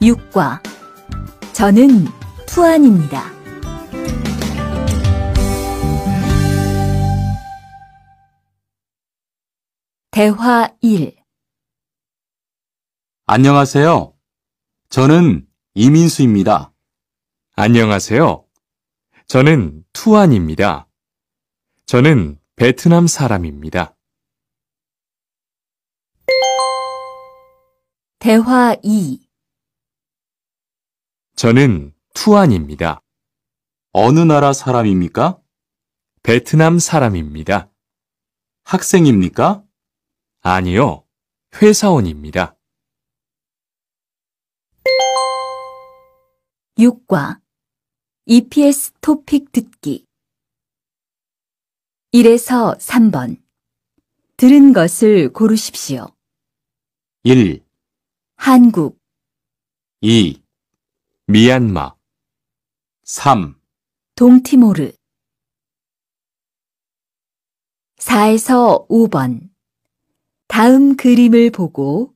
6과 저는 투안입니다. 대화 1 안녕하세요. 저는 이민수입니다. 안녕하세요. 저는 투안입니다. 저는 베트남 사람입니다. 대화 2 저는 투안입니다. 어느 나라 사람입니까? 베트남 사람입니다. 학생입니까? 아니요. 회사원입니다. 6과 EPS 토픽 듣기 1에서 3번 들은 것을 고르십시오. 1, 한국, 2, 미얀마 3. 동티모르 4에서 5번 다음 그림을 보고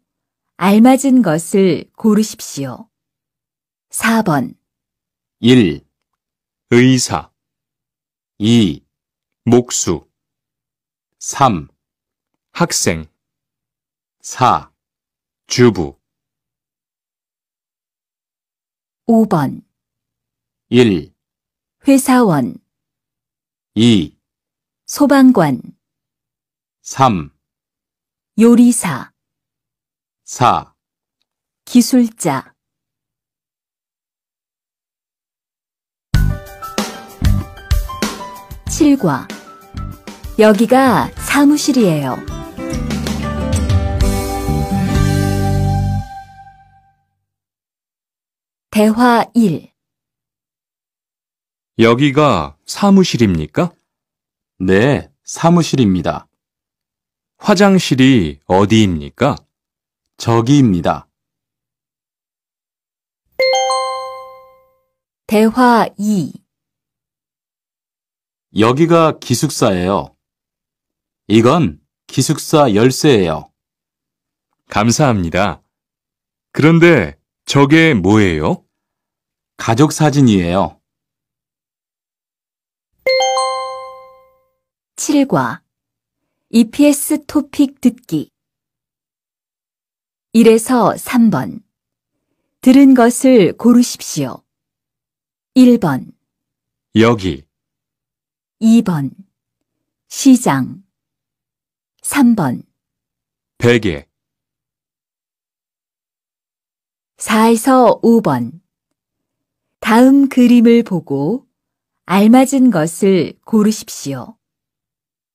알맞은 것을 고르십시오. 4번 1. 의사 2. 목수 3. 학생 4. 주부 5번 1, 회사원 2, 소방관 3, 요리사 4, 기술자 7과 여기가 사무실이에요. 대화 1 여기가 사무실입니까? 네, 사무실입니다. 화장실이 어디입니까? 저기입니다. 대화 2 여기가 기숙사예요. 이건 기숙사 열쇠예요. 감사합니다. 그런데 저게 뭐예요? 가족 사진이에요. 7과 EPS 토픽 듣기 1에서 3번 들은 것을 고르십시오. 1번 여기 2번 시장 3번 베개 4에서 5번 다음 그림을 보고 알맞은 것을 고르십시오.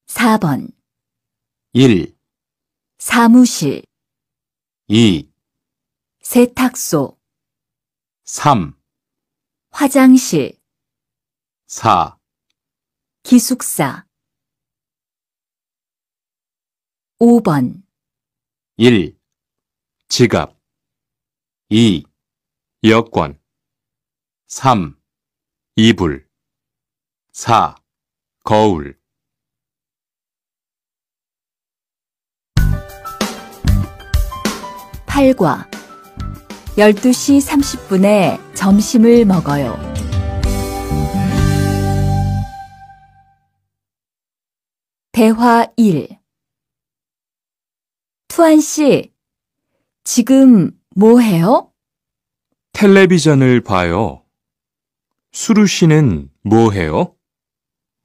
4번 1, 사무실, 2, 세탁소, 3, 화장실, 4, 기숙사. 5번 1. 지갑 2. 여권 3. 이불 4. 거울 8과 12시 30분에 점심을 먹어요. 대화 1 투안 씨, 지금 뭐 해요? 텔레비전을 봐요. 수루 씨는 뭐 해요?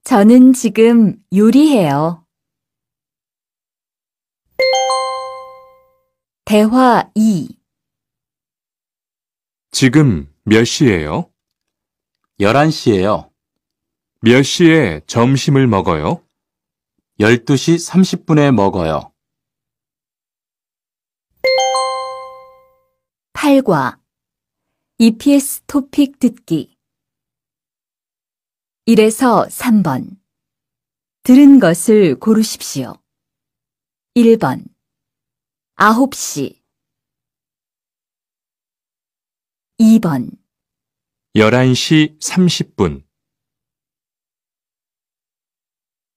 저는 지금 요리해요. 대화 2 지금 몇 시예요? 11시예요. 몇 시에 점심을 먹어요? 12시 30분에 먹어요. 8과 EPS 토픽 듣기 1에서 3번 들은 것을 고르십시오. 1번 9시 2번 11시 30분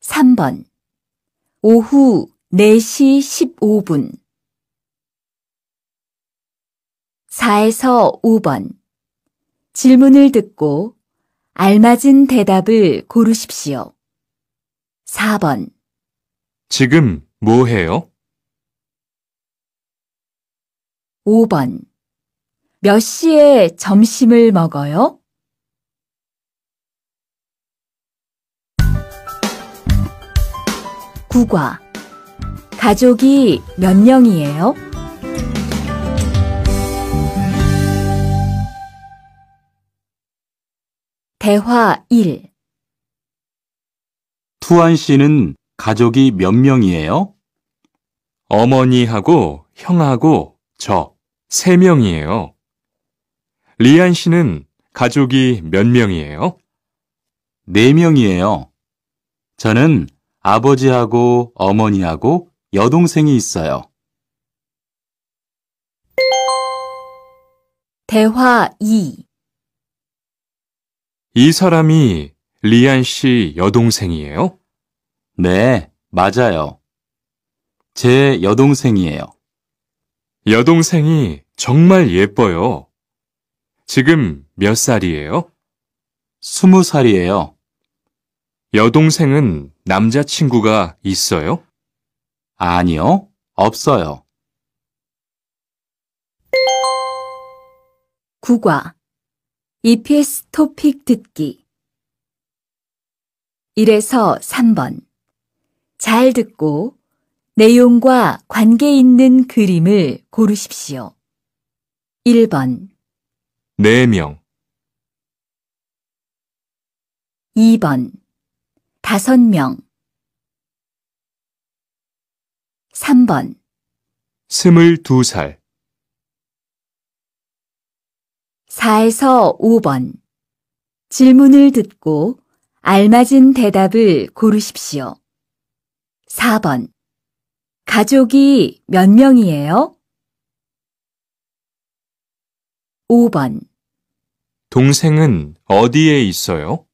3번 오후 4시 15분 4에서 5번 질문을 듣고 알맞은 대답을 고르십시오. 4번. 지금 뭐 해요? 5번. 몇 시에 점심을 먹어요? 9과 가족이 몇 명이에요? 대화 1 투안 씨는 가족이 몇 명이에요? 어머니하고 형하고 저, 세 명이에요. 리안 씨는 가족이 몇 명이에요? 네 명이에요. 저는 아버지하고 어머니하고 여동생이 있어요. 대화 2이 사람이 리안 씨 여동생이에요? 네, 맞아요. 제 여동생이에요. 여동생이 정말 예뻐요. 지금 몇 살이에요? 스무 살이에요. 여동생은 남자친구가 있어요? 아니요, 없어요. 국화 EPS 토픽 듣기 1에서 3번 잘 듣고 내용과 관계 있는 그림을 고르십시오. 1번 4명 2번 5명 3번 22살 4에서 5번 질문을 듣고 알맞은 대답을 고르십시오. 4번 가족이 몇 명이에요? 5번 동생은 어디에 있어요?